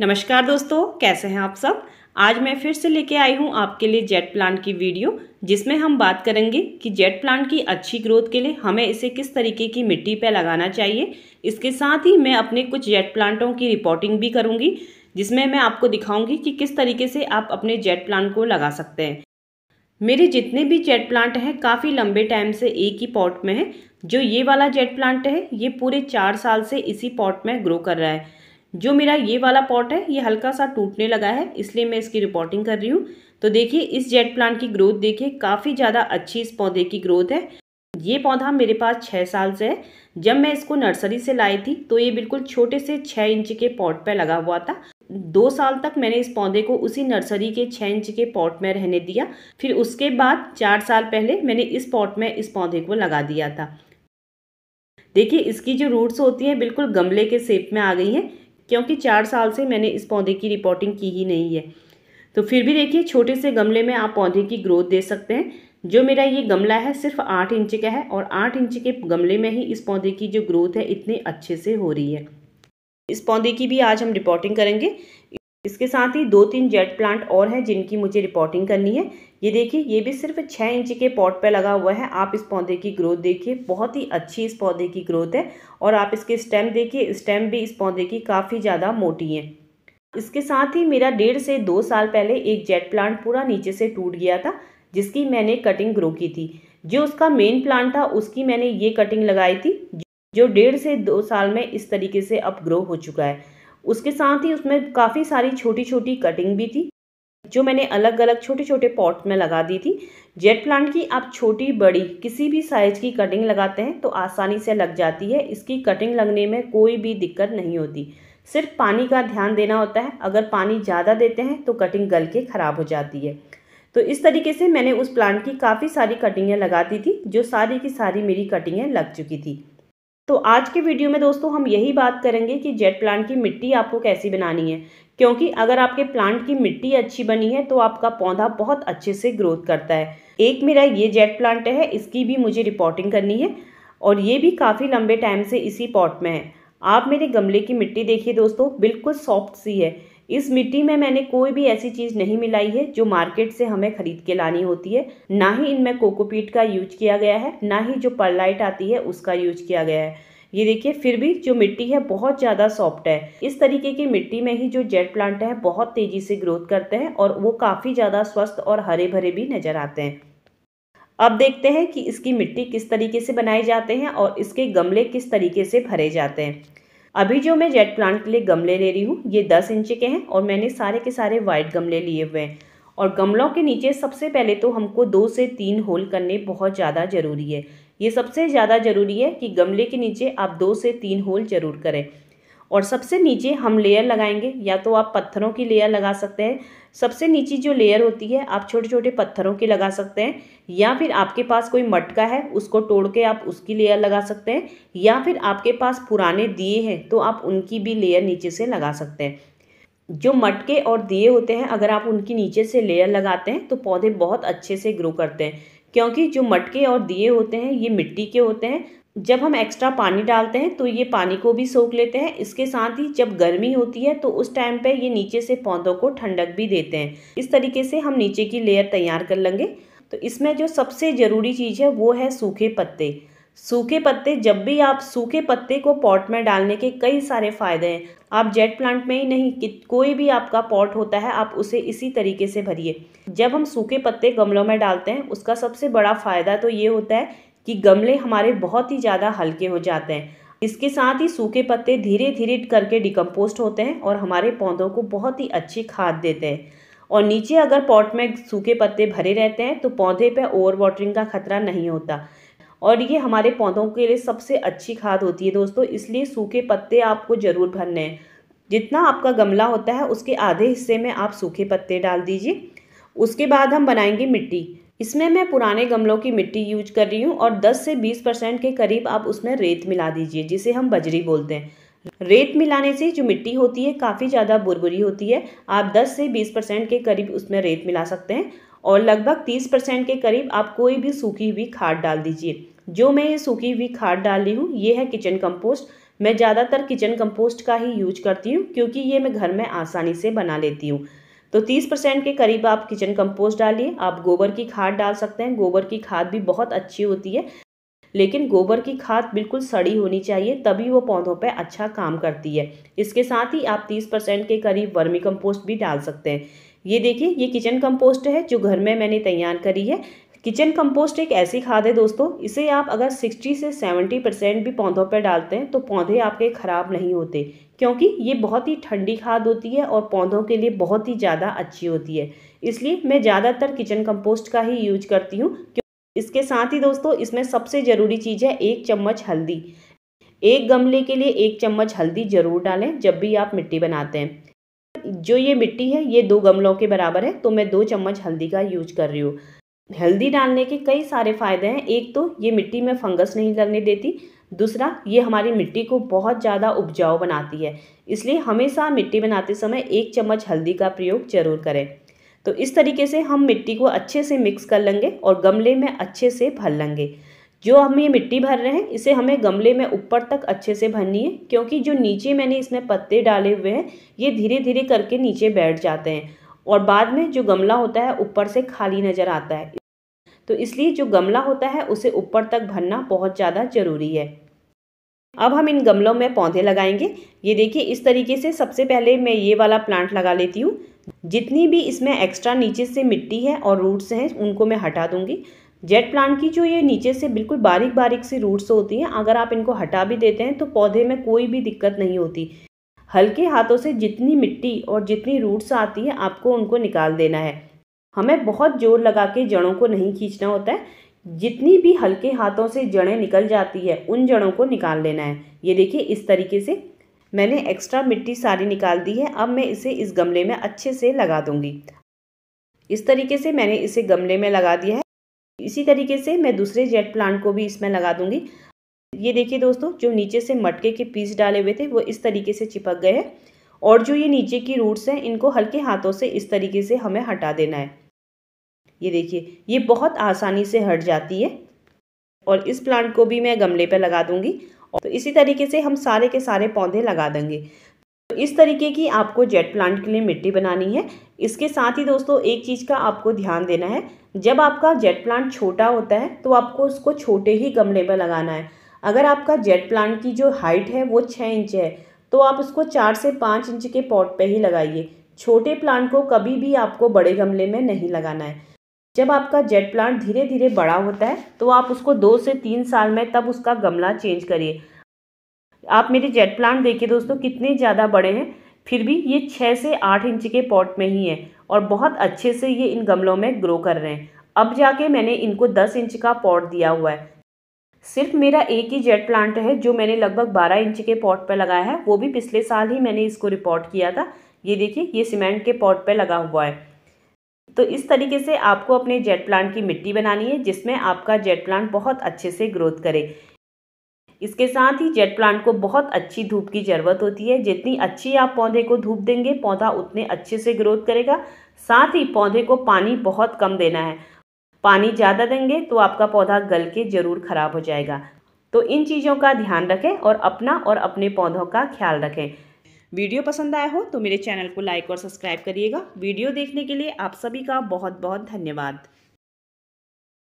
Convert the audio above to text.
नमस्कार दोस्तों कैसे हैं आप सब आज मैं फिर से लेके आई हूं आपके लिए जेट प्लांट की वीडियो जिसमें हम बात करेंगे कि जेट प्लांट की अच्छी ग्रोथ के लिए हमें इसे किस तरीके की मिट्टी पर लगाना चाहिए इसके साथ ही मैं अपने कुछ जेट प्लांटों की रिपोर्टिंग भी करूंगी जिसमें मैं आपको दिखाऊंगी कि किस तरीके से आप अपने जेट प्लांट को लगा सकते हैं मेरे जितने भी जेट प्लांट हैं काफ़ी लंबे टाइम से एक ही पॉट में है जो ये वाला जेट प्लांट है ये पूरे चार साल से इसी पॉट में ग्रो कर रहा है जो मेरा ये वाला पॉट है ये हल्का सा टूटने लगा है इसलिए मैं इसकी रिपोर्टिंग कर रही हूँ तो देखिए इस जेट प्लांट की ग्रोथ देखिए काफ़ी ज़्यादा अच्छी इस पौधे की ग्रोथ है ये पौधा मेरे पास छः साल से है जब मैं इसको नर्सरी से लाई थी तो ये बिल्कुल छोटे से छः इंच के पॉट पर लगा हुआ था दो साल तक मैंने इस पौधे को उसी नर्सरी के छः इंच के पॉट में रहने दिया फिर उसके बाद चार साल पहले मैंने इस पॉट में इस पौधे को लगा दिया था देखिए इसकी जो रूट्स होती हैं बिल्कुल गमले के शेप में आ गई हैं क्योंकि चार साल से मैंने इस पौधे की रिपोर्टिंग की ही नहीं है तो फिर भी देखिए छोटे से गमले में आप पौधे की ग्रोथ दे सकते हैं जो मेरा ये गमला है सिर्फ आठ इंच का है और आठ इंच के गमले में ही इस पौधे की जो ग्रोथ है इतने अच्छे से हो रही है इस पौधे की भी आज हम रिपोर्टिंग करेंगे इसके साथ ही दो तीन जेट प्लांट और हैं जिनकी मुझे रिपोर्टिंग करनी है ये देखिए ये भी सिर्फ छः इंच के पॉट पे लगा हुआ है आप इस पौधे की ग्रोथ देखिए बहुत ही अच्छी इस पौधे की ग्रोथ है और आप इसके स्टेम देखिए स्टेम भी इस पौधे की काफ़ी ज़्यादा मोटी है इसके साथ ही मेरा डेढ़ से दो साल पहले एक जेट प्लांट पूरा नीचे से टूट गया था जिसकी मैंने कटिंग ग्रो की थी जो उसका मेन प्लांट था उसकी मैंने ये कटिंग लगाई थी जो डेढ़ से दो साल में इस तरीके से अप ग्रो हो चुका है उसके साथ ही उसमें काफ़ी सारी छोटी छोटी कटिंग भी थी जो मैंने अलग अलग छोटे छोटे पॉट में लगा दी थी जेट प्लांट की आप छोटी बड़ी किसी भी साइज़ की कटिंग लगाते हैं तो आसानी से लग जाती है इसकी कटिंग लगने में कोई भी दिक्कत नहीं होती सिर्फ पानी का ध्यान देना होता है अगर पानी ज़्यादा देते हैं तो कटिंग गल के ख़राब हो जाती है तो इस तरीके से मैंने उस प्लांट की काफ़ी सारी कटिंगें लगाती थी जो सारी की सारी मेरी कटिंगें लग चुकी थी तो आज के वीडियो में दोस्तों हम यही बात करेंगे कि जेट प्लांट की मिट्टी आपको कैसी बनानी है क्योंकि अगर आपके प्लांट की मिट्टी अच्छी बनी है तो आपका पौधा बहुत अच्छे से ग्रोथ करता है एक मेरा ये जेट प्लांट है इसकी भी मुझे रिपोर्टिंग करनी है और ये भी काफ़ी लंबे टाइम से इसी पॉट में है आप मेरे गमले की मिट्टी देखिए दोस्तों बिल्कुल सॉफ्ट सी है इस मिट्टी में मैंने कोई भी ऐसी चीज़ नहीं मिलाई है जो मार्केट से हमें खरीद के लानी होती है ना ही इनमें कोकोपीट का यूज किया गया है ना ही जो परलाइट आती है उसका यूज किया गया है ये देखिए फिर भी जो मिट्टी है बहुत ज़्यादा सॉफ्ट है इस तरीके की मिट्टी में ही जो जेट प्लांट है बहुत तेज़ी से ग्रोथ करते हैं और वो काफ़ी ज़्यादा स्वस्थ और हरे भरे भी नज़र आते हैं अब देखते हैं कि इसकी मिट्टी किस तरीके से बनाई जाते हैं और इसके गमले किस तरीके से भरे जाते हैं अभी जो मैं जेट प्लांट के लिए गमले ले रही हूँ ये दस इंच के हैं और मैंने सारे के सारे वाइट गमले लिए हुए हैं और गमलों के नीचे सबसे पहले तो हमको दो से तीन होल करने बहुत ज़्यादा ज़रूरी है ये सबसे ज़्यादा ज़रूरी है कि गमले के नीचे आप दो से तीन होल ज़रूर करें और सबसे नीचे हम लेयर लगाएंगे या तो आप पत्थरों की लेयर लगा सकते हैं सबसे नीचे जो लेयर होती है आप छोटे छोटे पत्थरों की लगा सकते हैं या फिर आपके पास कोई मटका है उसको तोड़ के आप उसकी लेयर लगा सकते हैं या फिर आपके पास पुराने दिए हैं तो आप उनकी भी लेयर नीचे से लगा सकते हैं जो मटके और दिए होते हैं अगर आप उनकी नीचे से लेयर लगाते हैं तो पौधे बहुत अच्छे से ग्रो करते हैं क्योंकि जो मटके और दिए होते हैं ये मिट्टी के होते हैं जब हम एक्स्ट्रा पानी डालते हैं तो ये पानी को भी सोख लेते हैं इसके साथ ही जब गर्मी होती है तो उस टाइम पे ये नीचे से पौधों को ठंडक भी देते हैं इस तरीके से हम नीचे की लेयर तैयार कर लेंगे तो इसमें जो सबसे ज़रूरी चीज़ है वो है सूखे पत्ते सूखे पत्ते जब भी आप सूखे पत्ते को पॉट में डालने के कई सारे फ़ायदे हैं आप जेट प्लांट में ही नहीं कोई भी आपका पॉट होता है आप उसे इसी तरीके से भरिए जब हम सूखे पत्ते गमलों में डालते हैं उसका सबसे बड़ा फ़ायदा तो ये होता है कि गमले हमारे बहुत ही ज़्यादा हल्के हो जाते हैं इसके साथ ही सूखे पत्ते धीरे धीरे करके डिकम्पोस्ट होते हैं और हमारे पौधों को बहुत ही अच्छी खाद देते हैं और नीचे अगर पॉट में सूखे पत्ते भरे रहते हैं तो पौधे पर ओवर वाटरिंग का खतरा नहीं होता और ये हमारे पौधों के लिए सबसे अच्छी खाद होती है दोस्तों इसलिए सूखे पत्ते आपको ज़रूर भरने हैं जितना आपका गमला होता है उसके आधे हिस्से में आप सूखे पत्ते डाल दीजिए उसके बाद हम बनाएंगे मिट्टी इसमें मैं पुराने गमलों की मिट्टी यूज कर रही हूँ और 10 से 20 परसेंट के करीब आप उसमें रेत मिला दीजिए जिसे हम बजरी बोलते हैं रेत मिलाने से जो मिट्टी होती है काफ़ी ज़्यादा बुरबुरी होती है आप 10 से 20 परसेंट के करीब उसमें रेत मिला सकते हैं और लगभग 30 परसेंट के करीब आप कोई भी सूखी हुई खाद डाल दीजिए जो मैं ये सूखी हुई खाद डाल रही हूँ ये है किचन कम्पोस्ट मैं ज़्यादातर किचन कम्पोस्ट का ही यूज करती हूँ क्योंकि ये मैं घर में आसानी से बना लेती हूँ तो 30 परसेंट के करीब आप किचन कंपोस्ट डालिए आप गोबर की खाद डाल सकते हैं गोबर की खाद भी बहुत अच्छी होती है लेकिन गोबर की खाद बिल्कुल सड़ी होनी चाहिए तभी वो पौधों पर अच्छा काम करती है इसके साथ ही आप 30 परसेंट के करीब वर्मी कंपोस्ट भी डाल सकते हैं ये देखिए ये किचन कंपोस्ट है जो घर में मैंने तैयार करी है किचन कंपोस्ट एक ऐसी खाद है दोस्तों इसे आप अगर 60 से 70 परसेंट भी पौधों पर डालते हैं तो पौधे आपके ख़राब नहीं होते क्योंकि ये बहुत ही ठंडी खाद होती है और पौधों के लिए बहुत ही ज़्यादा अच्छी होती है इसलिए मैं ज़्यादातर किचन कंपोस्ट का ही यूज करती हूँ इसके साथ ही दोस्तों इसमें सबसे ज़रूरी चीज़ है एक चम्मच हल्दी एक गमले के लिए एक चम्मच हल्दी ज़रूर डालें जब भी आप मिट्टी बनाते हैं जो ये मिट्टी है ये दो गमलों के बराबर है तो मैं दो चम्मच हल्दी का यूज कर रही हूँ हेल्दी डालने के कई सारे फ़ायदे हैं एक तो ये मिट्टी में फंगस नहीं लगने देती दूसरा ये हमारी मिट्टी को बहुत ज़्यादा उपजाऊ बनाती है इसलिए हमेशा मिट्टी बनाते समय एक चम्मच हल्दी का प्रयोग जरूर करें तो इस तरीके से हम मिट्टी को अच्छे से मिक्स कर लेंगे और गमले में अच्छे से भर लेंगे जो हम ये मिट्टी भर रहे हैं इसे हमें गमले में ऊपर तक अच्छे से भरनी है क्योंकि जो नीचे मैंने इसमें पत्ते डाले हुए हैं ये धीरे धीरे करके नीचे बैठ जाते हैं और बाद में जो गमला होता है ऊपर से खाली नज़र आता है तो इसलिए जो गमला होता है उसे ऊपर तक भरना बहुत ज़्यादा ज़रूरी है अब हम इन गमलों में पौधे लगाएंगे ये देखिए इस तरीके से सबसे पहले मैं ये वाला प्लांट लगा लेती हूँ जितनी भी इसमें एक्स्ट्रा नीचे से मिट्टी है और रूट्स हैं उनको मैं हटा दूँगी जेट प्लांट की जो ये नीचे से बिल्कुल बारीक बारीक सी रूट्स होती हैं अगर आप इनको हटा भी देते हैं तो पौधे में कोई भी दिक्कत नहीं होती हल्के हाथों से जितनी मिट्टी और जितनी रूट्स आती है आपको उनको निकाल देना है हमें बहुत जोर लगा के जड़ों को नहीं खींचना होता है जितनी भी हल्के हाथों से जड़ें निकल जाती है उन जड़ों को निकाल लेना है ये देखिए इस तरीके से मैंने एक्स्ट्रा मिट्टी सारी निकाल दी है अब मैं इसे इस गमले में अच्छे से लगा दूंगी इस तरीके से मैंने इसे गमले में लगा दिया है इसी तरीके से मैं दूसरे जेट प्लांट को भी इसमें लगा दूंगी ये देखिए दोस्तों जो नीचे से मटके के पीस डाले हुए थे वो इस तरीके से चिपक गए हैं और जो ये नीचे की रूट्स हैं इनको हल्के हाथों से इस तरीके से हमें हटा देना है ये देखिए ये बहुत आसानी से हट जाती है और इस प्लांट को भी मैं गमले पर लगा और तो इसी तरीके से हम सारे के सारे पौधे लगा देंगे तो इस तरीके की आपको जेट प्लांट के लिए मिट्टी बनानी है इसके साथ ही दोस्तों एक चीज़ का आपको ध्यान देना है जब आपका जेट प्लांट छोटा होता है तो आपको उसको छोटे ही गमले में लगाना है अगर आपका जेट प्लांट की जो हाइट है वो छः इंच है तो आप उसको चार से पाँच इंच के पॉट पे ही लगाइए छोटे प्लांट को कभी भी आपको बड़े गमले में नहीं लगाना है जब आपका जेट प्लांट धीरे धीरे बड़ा होता है तो आप उसको दो से तीन साल में तब उसका गमला चेंज करिए आप मेरे जेट प्लांट देखिए दोस्तों कितने ज़्यादा बड़े हैं फिर भी ये छः से आठ इंच के पॉट में ही है और बहुत अच्छे से ये इन गमलों में ग्रो कर रहे हैं अब जाके मैंने इनको दस इंच का पॉट दिया हुआ है सिर्फ मेरा एक ही जेट प्लांट है जो मैंने लगभग 12 इंच के पॉट पर लगाया है वो भी पिछले साल ही मैंने इसको रिपोर्ट किया था ये देखिए ये सीमेंट के पॉट पर लगा हुआ है तो इस तरीके से आपको अपने जेट प्लांट की मिट्टी बनानी है जिसमें आपका जेट प्लांट बहुत अच्छे से ग्रोथ करे इसके साथ ही जेट प्लांट को बहुत अच्छी धूप की ज़रूरत होती है जितनी अच्छी आप पौधे को धूप देंगे पौधा उतने अच्छे से ग्रोथ करेगा साथ ही पौधे को पानी बहुत कम देना है पानी ज़्यादा देंगे तो आपका पौधा गल के ज़रूर ख़राब हो जाएगा तो इन चीज़ों का ध्यान रखें और अपना और अपने पौधों का ख्याल रखें वीडियो पसंद आया हो तो मेरे चैनल को लाइक और सब्सक्राइब करिएगा वीडियो देखने के लिए आप सभी का बहुत बहुत धन्यवाद